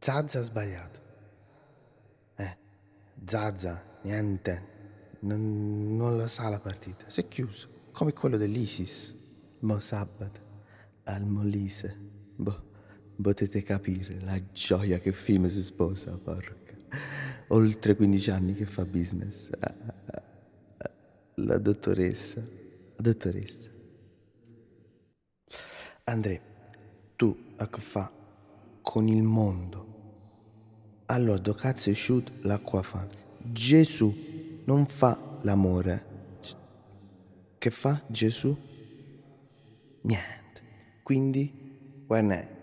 Zazza ha sbagliato. Eh, Zazza, niente. Non, non la sa la partita. Si è chiuso, come quello dell'Isis. Mossabbat, al Molise. Boh, potete capire la gioia che film si sposa, porca. Oltre 15 anni che fa business. Eh, eh, la dottoressa, la dottoressa. Andrea, tu a ecco, che fa con il mondo? allora do cazzo asciutto l'acqua fa. Gesù non fa l'amore. Che fa Gesù? Niente. Quindi, guarda,